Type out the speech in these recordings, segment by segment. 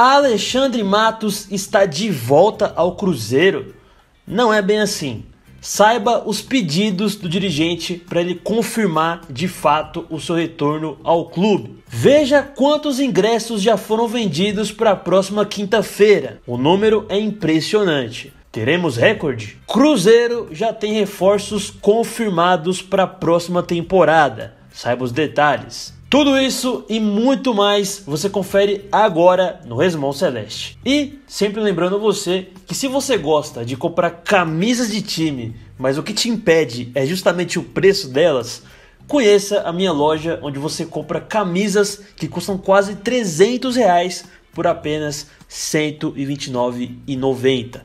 Alexandre Matos está de volta ao Cruzeiro? Não é bem assim. Saiba os pedidos do dirigente para ele confirmar de fato o seu retorno ao clube. Veja quantos ingressos já foram vendidos para a próxima quinta-feira. O número é impressionante. Teremos recorde? Cruzeiro já tem reforços confirmados para a próxima temporada. Saiba os detalhes. Tudo isso e muito mais você confere agora no Resmão Celeste. E sempre lembrando você que se você gosta de comprar camisas de time, mas o que te impede é justamente o preço delas, conheça a minha loja onde você compra camisas que custam quase 300 reais por apenas R$ 129,90.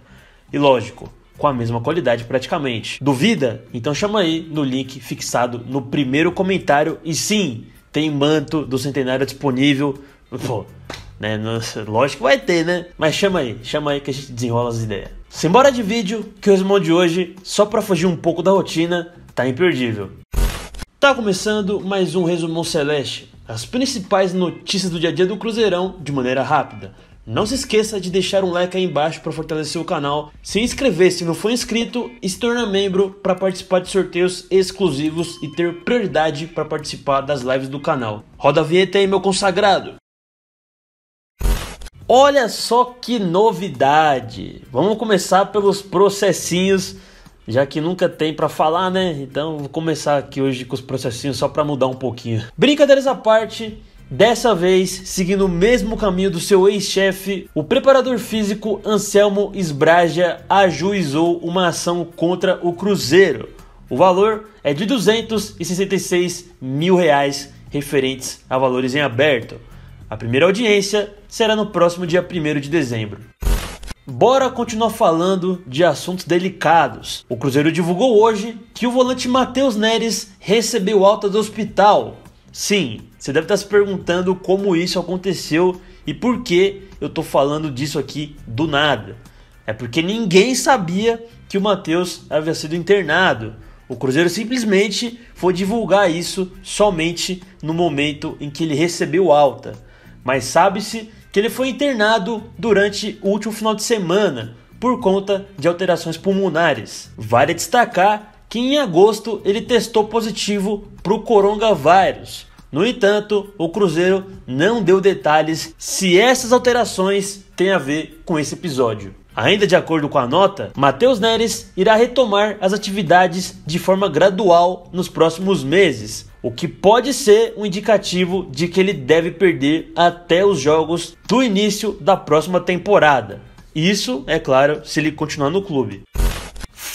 E lógico, com a mesma qualidade praticamente. Duvida? Então chama aí no link fixado no primeiro comentário e sim, tem manto do centenário disponível. Pô, né? Lógico que vai ter, né? Mas chama aí, chama aí que a gente desenrola as ideias. Simbora de vídeo, que o resumão de hoje, só para fugir um pouco da rotina, tá imperdível. Tá começando mais um resumão celeste. As principais notícias do dia a dia do Cruzeirão de maneira rápida. Não se esqueça de deixar um like aí embaixo para fortalecer o canal, se inscrever se não for inscrito e se tornar membro para participar de sorteios exclusivos e ter prioridade para participar das lives do canal. Roda a vinheta aí, meu consagrado! Olha só que novidade! Vamos começar pelos processinhos, já que nunca tem para falar, né? Então vou começar aqui hoje com os processinhos só para mudar um pouquinho. Brincadeiras à parte, Dessa vez, seguindo o mesmo caminho do seu ex-chefe, o preparador físico Anselmo Esbraja ajuizou uma ação contra o Cruzeiro. O valor é de 266 mil reais referentes a valores em aberto. A primeira audiência será no próximo dia 1 de dezembro. Bora continuar falando de assuntos delicados. O Cruzeiro divulgou hoje que o volante Matheus Neres recebeu alta do hospital Sim, você deve estar se perguntando como isso aconteceu e por que eu estou falando disso aqui do nada. É porque ninguém sabia que o Matheus havia sido internado. O Cruzeiro simplesmente foi divulgar isso somente no momento em que ele recebeu alta. Mas sabe-se que ele foi internado durante o último final de semana por conta de alterações pulmonares. Vale destacar que em agosto ele testou positivo para o coronavírus. No entanto, o Cruzeiro não deu detalhes se essas alterações têm a ver com esse episódio. Ainda de acordo com a nota, Matheus Neres irá retomar as atividades de forma gradual nos próximos meses, o que pode ser um indicativo de que ele deve perder até os jogos do início da próxima temporada. Isso, é claro, se ele continuar no clube.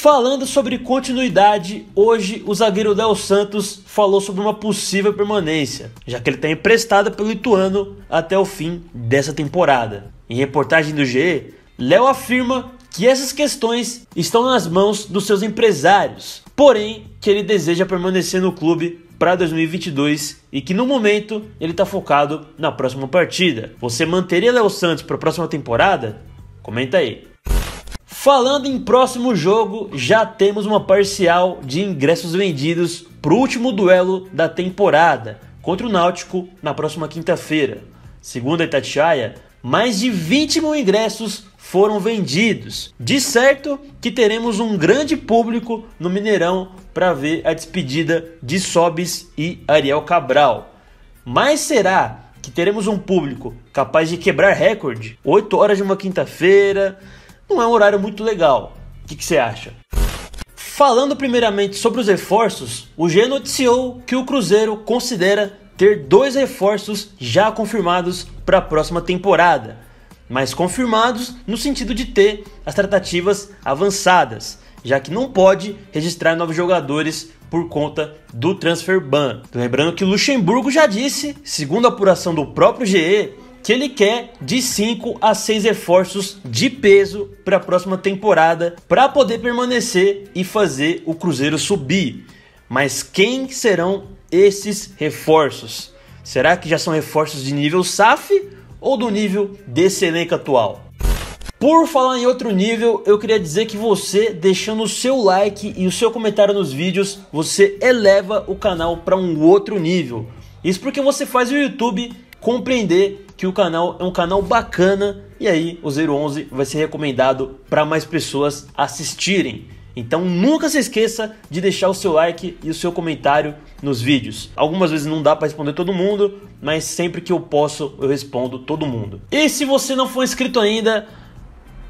Falando sobre continuidade, hoje o zagueiro Léo Santos falou sobre uma possível permanência, já que ele está emprestado pelo Ituano até o fim dessa temporada. Em reportagem do GE, Léo afirma que essas questões estão nas mãos dos seus empresários, porém que ele deseja permanecer no clube para 2022 e que no momento ele está focado na próxima partida. Você manteria Léo Santos para a próxima temporada? Comenta aí. Falando em próximo jogo, já temos uma parcial de ingressos vendidos para o último duelo da temporada contra o Náutico na próxima quinta-feira. Segundo a Itatiaia, mais de 20 mil ingressos foram vendidos. De certo que teremos um grande público no Mineirão para ver a despedida de Sobis e Ariel Cabral. Mas será que teremos um público capaz de quebrar recorde? 8 horas de uma quinta-feira, não é um horário muito legal. O que, você acha? Falando primeiramente sobre os reforços, o G noticiou que o Cruzeiro considera ter dois reforços já confirmados para a próxima temporada, mas confirmados no sentido de ter as tratativas avançadas, já que não pode registrar novos jogadores por conta do transfer ban. Lembrando que Luxemburgo já disse, segundo a apuração do próprio GE, que ele quer de 5 a 6 reforços de peso para a próxima temporada para poder permanecer e fazer o Cruzeiro subir. Mas quem serão esses reforços? Será que já são reforços de nível SAF ou do nível desse elenco atual? Por falar em outro nível, eu queria dizer que você, deixando o seu like e o seu comentário nos vídeos, você eleva o canal para um outro nível. Isso porque você faz o YouTube compreender que o canal é um canal bacana e aí o 011 vai ser recomendado para mais pessoas assistirem. Então nunca se esqueça de deixar o seu like e o seu comentário nos vídeos. Algumas vezes não dá para responder todo mundo, mas sempre que eu posso eu respondo todo mundo. E se você não for inscrito ainda,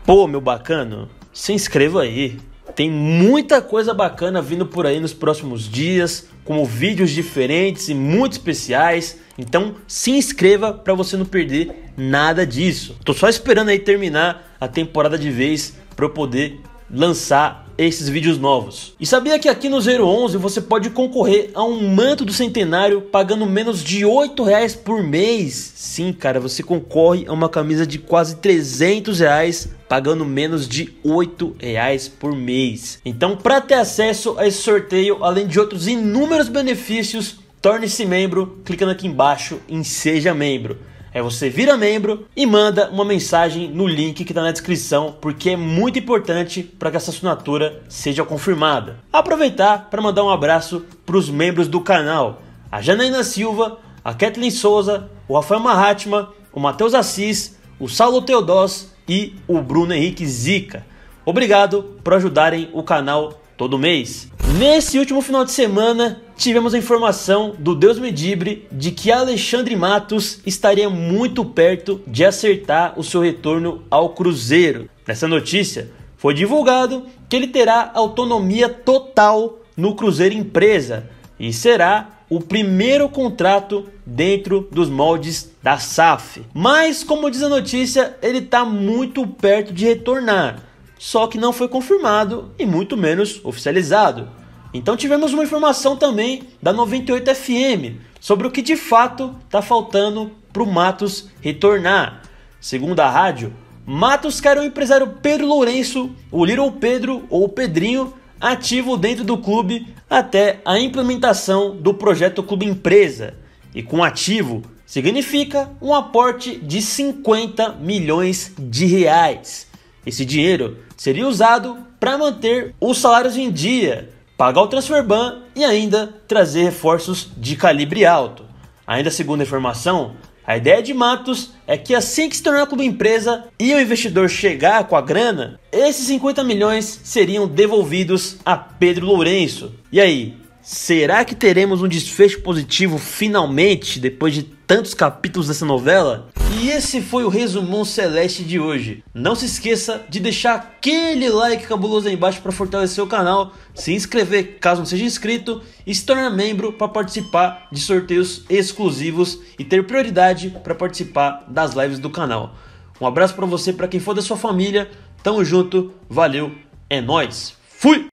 pô, meu bacano, se inscreva aí. Tem muita coisa bacana vindo por aí nos próximos dias, como vídeos diferentes e muito especiais. Então se inscreva para você não perder nada disso. Tô só esperando aí terminar a temporada de vez para eu poder lançar esses vídeos novos. E sabia que aqui no 011 você pode concorrer a um manto do centenário pagando menos de 8 reais por mês? Sim, cara, você concorre a uma camisa de quase 300 reais pagando menos de 8 reais por mês. Então, para ter acesso a esse sorteio, além de outros inúmeros benefícios, torne-se membro clicando aqui embaixo em Seja Membro é você vira membro e manda uma mensagem no link que está na descrição, porque é muito importante para que essa assinatura seja confirmada. Aproveitar para mandar um abraço para os membros do canal: a Janaína Silva, a Kathleen Souza, o Rafael Mahatma, o Matheus Assis, o Saulo Teodós e o Bruno Henrique Zica. Obrigado por ajudarem o canal todo mês. Nesse último final de semana, tivemos a informação do Deus Medibre de que Alexandre Matos estaria muito perto de acertar o seu retorno ao Cruzeiro. Nessa notícia, foi divulgado que ele terá autonomia total no Cruzeiro Empresa e será o primeiro contrato dentro dos moldes da SAF. Mas, como diz a notícia, ele está muito perto de retornar só que não foi confirmado e muito menos oficializado. Então tivemos uma informação também da 98 FM sobre o que de fato está faltando para o Matos retornar. Segundo a rádio, Matos quer o empresário Pedro Lourenço, o Little Pedro ou Pedrinho, ativo dentro do clube até a implementação do projeto Clube Empresa. E com ativo significa um aporte de 50 milhões de reais. Esse dinheiro seria usado para manter os salários em dia, pagar o transfer ban e ainda trazer reforços de calibre alto. Ainda segundo a informação, a ideia de Matos é que assim que se tornar como empresa e o investidor chegar com a grana, esses 50 milhões seriam devolvidos a Pedro Lourenço. E aí, será que teremos um desfecho positivo finalmente depois de tantos capítulos dessa novela? E esse foi o resumão celeste de hoje. Não se esqueça de deixar aquele like cabuloso aí embaixo para fortalecer o canal, se inscrever caso não seja inscrito e se tornar membro para participar de sorteios exclusivos e ter prioridade para participar das lives do canal. Um abraço para você, para quem for da sua família. Tamo junto, valeu, é nós. Fui.